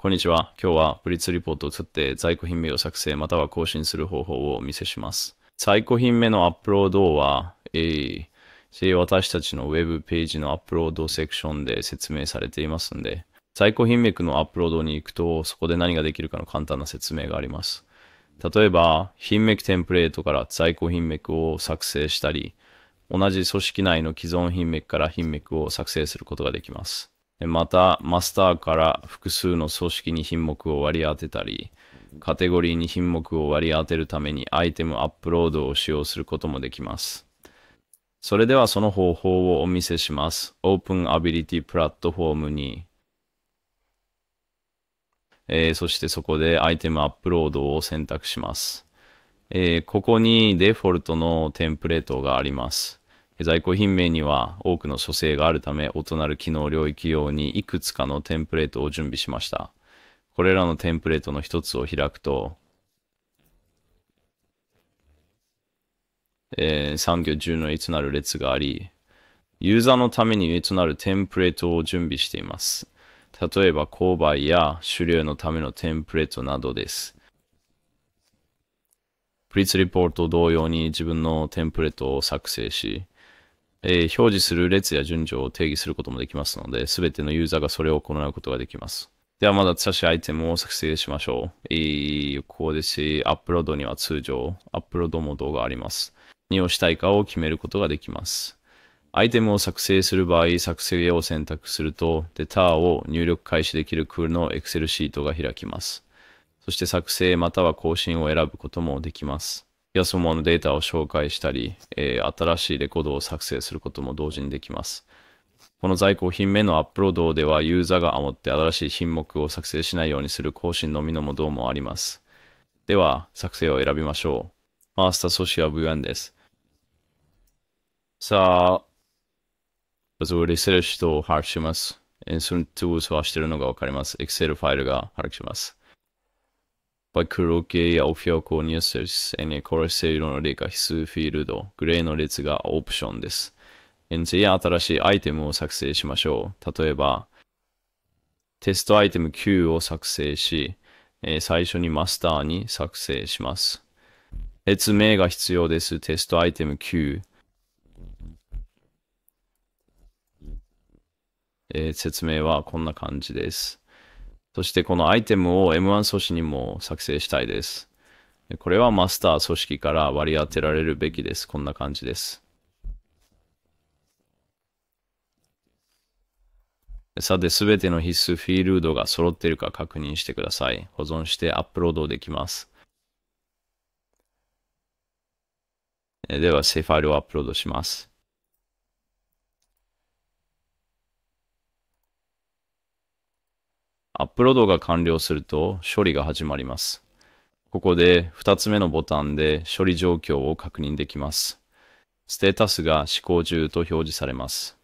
こんにちは。今日はブリッツリポートを作って在庫品名を作成または更新する方法をお見せします。在庫品名のアップロードは、えー、私たちのウェブページのアップロードセクションで説明されていますので、在庫品名のアップロードに行くと、そこで何ができるかの簡単な説明があります。例えば、品名テンプレートから在庫品名を作成したり、同じ組織内の既存品名から品名を作成することができます。また、マスターから複数の組織に品目を割り当てたり、カテゴリーに品目を割り当てるためにアイテムアップロードを使用することもできます。それではその方法をお見せします。Open Ability プラットフォームに、えー、そしてそこでアイテムアップロードを選択します。えー、ここにデフォルトのテンプレートがあります。在庫品名には多くの書生があるため、異なる機能領域用にいくつかのテンプレートを準備しました。これらのテンプレートの一つを開くと、えー、産業10のつなる列があり、ユーザーのためにとなるテンプレートを準備しています。例えば、購買や狩猟のためのテンプレートなどです。プリッツリポート同様に自分のテンプレートを作成し、えー、表示する列や順序を定義することもできますので、すべてのユーザーがそれを行うことができます。では、まだ差しアイテムを作成しましょう。えー、ここですし、アップロードには通常、アップロードモードがあります。にをしたいかを決めることができます。アイテムを作成する場合、作成を選択すると、デターを入力開始できるクールの Excel シートが開きます。そして作成または更新を選ぶこともできます。よそ者のデータを紹介したり、えー、新しいレコードを作成することも同時にできます。この在庫品目のアップロードではユーザーが守って新しい品目を作成しないようにする更新のみのもどうもあります。では、作成を選びましょう。スターストソシア V1 です。さあ、まずをリセルシとを把握します。演出のトゥースはしているのがわかります。Excel ファイルが把握します。パクロ系やオフィアを購入するにコロセイロの例が必須フィールド、グレーの列がオプションです。演説や新しいアイテムを作成しましょう。例えば、テストアイテム Q を作成し、えー、最初にマスターに作成します。列名が必要です。テストアイテム Q。えー、説明はこんな感じです。そしてこのアイテムを M1 組織にも作成したいです。これはマスター組織から割り当てられるべきです。こんな感じです。さて、すべての必須フィールドが揃っているか確認してください。保存してアップロードできます。では、セファイルをアップロードします。アップロードが完了すると処理が始まります。ここで2つ目のボタンで処理状況を確認できます。ステータスが試行中と表示されます。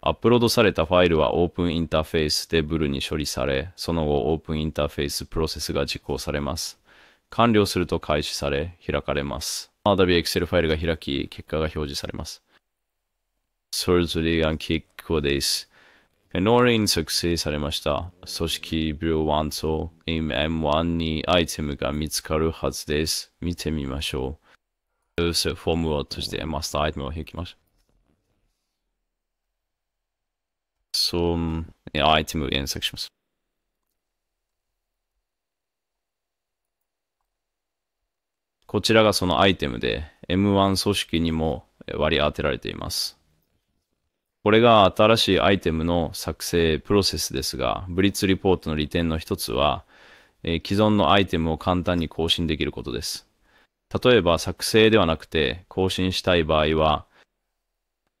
アップロードされたファイルはオープンインターフェースでブルに処理され、その後オープンインターフェースプロセスが実行されます。完了すると開始され、開かれます。a d o エク Excel ファイルが開き、結果が表示されます。それぞれが結構です。ノーリン作成されました。組織病1と MM1 にアイテムが見つかるはずです。見てみましょう。フォームをとしてマスターアイテムを引きます。Zum i アイテムを検索します。こちらがそのアイテムで M1 組織にも割り当てられています。これが新しいアイテムの作成プロセスですが、ブリッツリポートの利点の一つは、えー、既存のアイテムを簡単に更新できることです。例えば作成ではなくて更新したい場合は、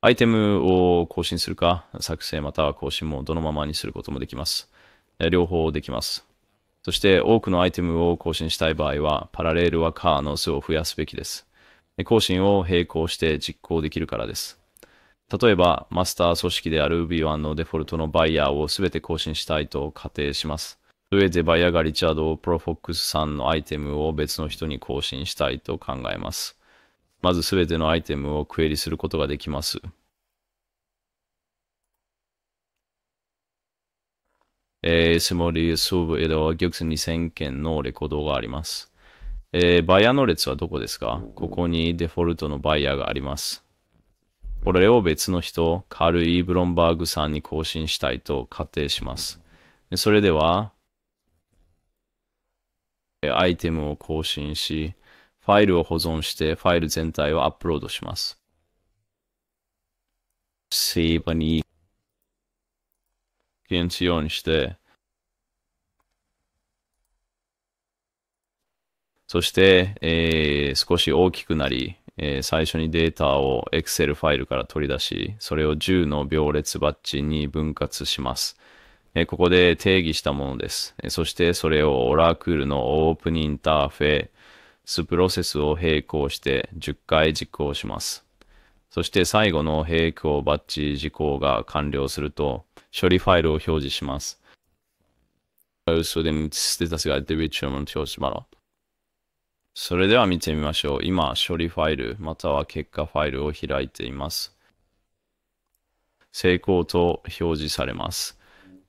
アイテムを更新するか、作成または更新もどのままにすることもできます。えー、両方できます。そして多くのアイテムを更新したい場合は、パラレールワーカーの数を増やすべきです。更新を並行して実行できるからです。例えば、マスター組織である v 1のデフォルトのバイヤーを全て更新したいと仮定します。それでバイヤーがリチャードプロフォックスさんのアイテムを別の人に更新したいと考えます。まず全てのアイテムをクエリすることができます。えー、スモリースーブエドはクス2000件のレコードがあります。えー、バイヤーの列はどこですかここにデフォルトのバイヤーがあります。これを別の人、カール・イーブロンバーグさんに更新したいと仮定します。でそれでは、アイテムを更新し、ファイルを保存して、ファイル全体をアップロードします。セーバに、現地用にして、そして、えー、少し大きくなり、えー、最初にデータを Excel ファイルから取り出し、それを10の秒列バッジに分割します。えー、ここで定義したものです。えー、そしてそれを Oracle のオープンインターフェースプロセスを並行して10回実行します。そして最後の並行バッジ事項が完了すると、処理ファイルを表示します。そでステータスが出るを表示します。それでは見てみましょう。今、処理ファイル、または結果ファイルを開いています。成功と表示されます。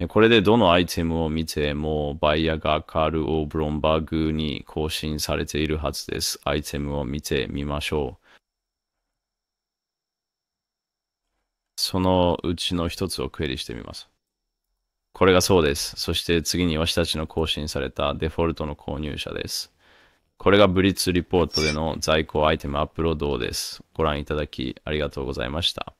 これでどのアイテムを見ても、バイヤーがカール・オブロンバーグに更新されているはずです。アイテムを見てみましょう。そのうちの一つをクエリしてみます。これがそうです。そして次に私たちの更新されたデフォルトの購入者です。これがブリッツリポートでの在庫アイテムアップロードです。ご覧いただきありがとうございました。